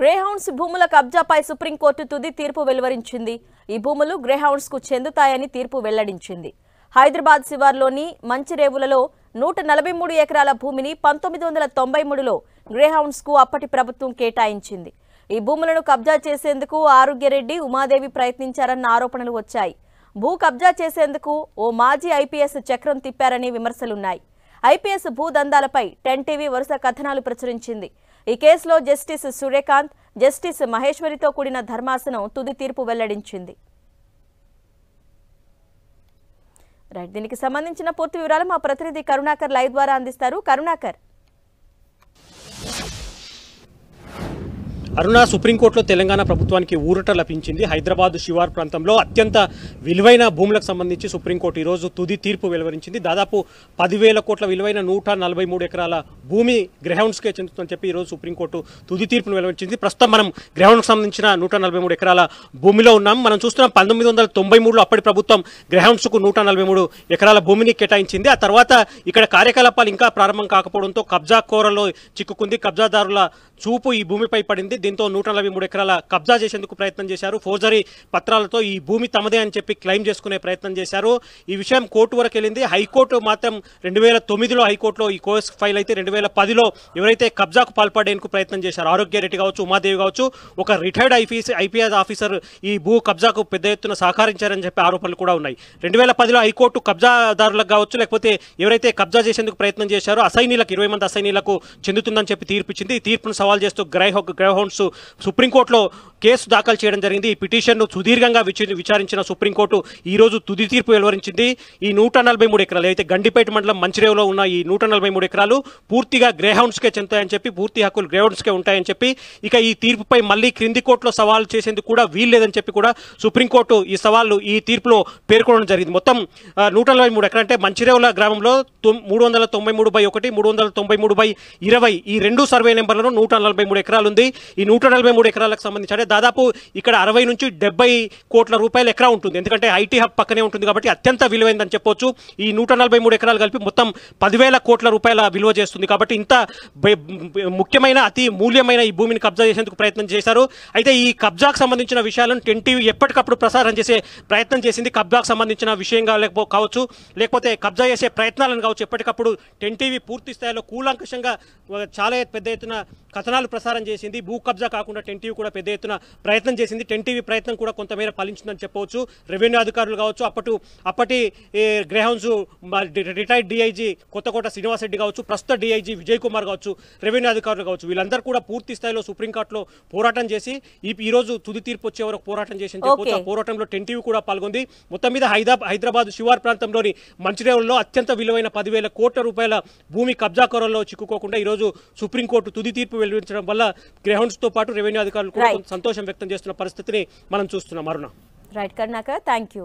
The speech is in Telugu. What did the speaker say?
గ్రేహౌండ్స్ భూముల కబ్జాపై సుప్రీంకోర్టు తుది తీర్పు వెలువరించింది ఈ భూములు కు చెందుతాయని తీర్పు వెల్లడించింది హైదరాబాద్ శివార్లోని మంచిరేవులలో నూట నలభై మూడు ఎకరాల భూమిని పంతొమ్మిది వందల తొంభై మూడులో కు అప్పటి ప్రభుత్వం కేటాయించింది ఈ భూములను కబ్జా చేసేందుకు ఆరోగ్యరెడ్డి ఉమాదేవి ప్రయత్నించారన్న ఆరోపణలు వచ్చాయి భూ కబ్జా చేసేందుకు ఓ మాజీ ఐపీఎస్ చక్రం తిప్పారని విమర్శలున్నాయి ఐపీఎస్ భూదందాలపై టెన్ టీవీ వరుస కథనాలు ప్రచురించింది ఈ కేసులో జస్టిస్ సూర్యకాంత్ జస్టిస్ మహేశ్వరితో కూడిన ధర్మాసనం తుది తీర్పు వెల్లడించింది దీనికి సంబంధించిన పూర్తి వివరాలు మా ప్రతినిధి కరుణాకర్ లైవ్ ద్వారా అందిస్తారు కరుణాకర్ అరుణ సుప్రీంకోర్టులో తెలంగాణ ప్రభుత్వానికి ఊరట లభించింది హైదరాబాద్ శివార్ ప్రాంతంలో అత్యంత విలువైన భూములకు సంబంధించి సుప్రీంకోర్టు ఈరోజు తుది తీర్పు వెలువరించింది దాదాపు పదివేల కోట్ల విలువైన నూట నలభై మూడు ఎకరాల భూమి గ్రహౌండ్స్కే చెందుతుందని చెప్పి ఈరోజు సుప్రీంకోర్టు తుది తీర్పును వెలువరించింది ప్రస్తుతం మనం గ్రహౌండ్కి సంబంధించిన నూట నలభై మూడు ఎకరాల భూమిలో ఉన్నాం మనం చూస్తున్నాం పంతొమ్మిది వందల తొంభై మూడులో అప్పటి ప్రభుత్వం గ్రహౌండ్స్కు నూట నలభై మూడు ఎకరాల భూమిని కేటాయించింది ఆ తర్వాత ఇక్కడ కార్యకలాపాలు ఇంకా ప్రారంభం కాకపోవడంతో కబ్జా కోరలో చిక్కుకుంది కబ్జాదారుల చూపు ఈ భూమిపై పడింది దీంతో నూట నలభై మూడు ఎకరాల కబ్జా చేసేందుకు ప్రయత్నం చేశారు ఫోర్జరీ పత్రాలతో ఈ భూమి తమదే అని చెప్పి క్లెయిమ్ చేసుకునే ప్రయత్నం చేశారు ఈ విషయం కోర్టు వరకు వెళ్ళింది హైకోర్టు మాత్రం రెండు వేల తొమ్మిదిలో హైకోర్టులో ఈ కోర్స్ ఫైల్ అయితే రెండు వేల పదిలో ఎవరైతే కబ్జాకు పాల్పడేందుకు ప్రయత్నం చేశారు రెడ్డి కావచ్చు ఉమాదేవి కావచ్చు ఒక రిటైర్డ్ ఐపీఎస్ ఐపీఎస్ ఆఫీసర్ ఈ భూ కబ్జాకు పెద్ద ఎత్తున సహకరించారని చెప్పి ఆరోపణలు కూడా ఉన్నాయి రెండు వేల పదిలో హైకోర్టు కబ్జాదారులకు కావచ్చు లేకపోతే ఎవరైతే కబ్జా చేసేందుకు ప్రయత్నం చేశారో అసైనీలకు ఇరవై మంది అసైనీలకు చెందుతుందని చెప్పి తీర్పిచ్చింది ఈ తీర్పును సవాల్ చేస్తూ గ్రై గ్రైహౌండ్స్ పిటిషన్స్ సుప్రీంకోర్టులో కేసు దాఖలు చేయడం జరిగింది ఈ పిటిషన్ను సుదీర్ఘంగా విచారించిన సుప్రీంకోర్టు ఈరోజు తుది తీర్పు వెలువరించింది ఈ నూట నలభై మూడు ఎకరాలు అయితే గండిపేట మండలం మంచిరేవులో ఉన్న ఈ నూట నలభై మూడు ఎకరాలు పూర్తిగా గ్రేహౌండ్స్కే చెందుతాయని చెప్పి పూర్తి హక్కులు గ్రేహౌండ్స్కే ఉంటాయని చెప్పి ఇక ఈ తీర్పుపై మళ్ళీ క్రింది కోర్టులో సవాలు చేసేందుకు కూడా వీల్లేదని చెప్పి కూడా సుప్రీంకోర్టు ఈ సవాళ్లు ఈ తీర్పులో పేర్కొనడం జరిగింది మొత్తం నూట నలభై మూడు అంటే మంచిరేవుల గ్రామంలో మూడు వందల తొంభై మూడు బై ఒకటి మూడు వందల తొంభై మూడు బై ఇరవై ఈ రెండు సర్వే నెంబర్లను నూట నలభై మూడు ఎకరాలు ఉంది ఈ నూట నలభై మూడు ఎకరాలకు సంబంధించి అంటే దాదాపు ఇక్కడ అరవై నుంచి డెబ్బై కోట్ల రూపాయల ఎకరా ఉంటుంది ఎందుకంటే ఐటీ హబ్ పక్కనే ఉంటుంది కాబట్టి అత్యంత విలువైందని చెప్పొచ్చు ఈ నూట నలభై మూడు ఎకరాలు కలిపి మొత్తం పదివేల కోట్ల రూపాయల విలువ చేస్తుంది కాబట్టి ఇంత ముఖ్యమైన అతి మూల్యమైన ఈ భూమిని కబ్జా చేసేందుకు ప్రయత్నం చేశారు అయితే ఈ కబ్జాకు సంబంధించిన విషయాలను టెన్ ఎప్పటికప్పుడు ప్రసారం చేసే ప్రయత్నం చేసింది కబ్జాకు సంబంధించిన విషయంగా కావచ్చు లేకపోతే కబ్జా చేసే ప్రయత్నాలను కావచ్చు ఎప్పటికప్పుడు టెన్టీవీ పూర్తి స్థాయిలో కూలంకషంగా చాలా పెద్ద ఎత్తున కథనాలు ప్రసారం చేసింది భూ కబ్జా కాకుండా టెన్ టీవీ కూడా పెద్ద ఎత్తున ప్రయత్నం చేసింది టెన్ టీవీ ప్రయత్నం కూడా కొంతమేర ఫలించిందని చెప్పవచ్చు రెవెన్యూ అధికారులు కావచ్చు అప్పటి అప్పటి greyhounds retired DIG Kothakota Srinivasareddy కావచ్చు ప్రస్తుత డీఐజీ విజయ్ కుమార్ కావచ్చు రెవెన్యూ అధికారులు కావచ్చు వీళ్ళందరూ కూడా పూర్తి స్థాయిలో సుప్రీంకోర్టులో పోరాటం చేసి ఈ రోజు తుది తీర్పు వచ్చే వరకు పోరాటం చేసి పోరాటంలో టెన్ టీవీ కూడా పాల్గొంది మొత్తం మీద హైదరాబాద్ శివార్ ప్రాంతంలోని మంచిరేవుల్లో అత్యంత విలువైన పదివేల కోట్ల రూపాయల భూమి కబ్జా కబ్జాకోరంలో చిక్కుకోకుండా ఈరోజు సుప్రీంకోర్టు తుది తీర్పు వెలువరించడం వల్ల గ్రౌండ్స్తో పోలీసులతో పాటు రెవెన్యూ అధికారులు కూడా సంతోషం వ్యక్తం చేస్తున్న పరిస్థితిని మనం చూస్తున్నాం అరుణ రైట్ కర్ణాక థ్యాంక్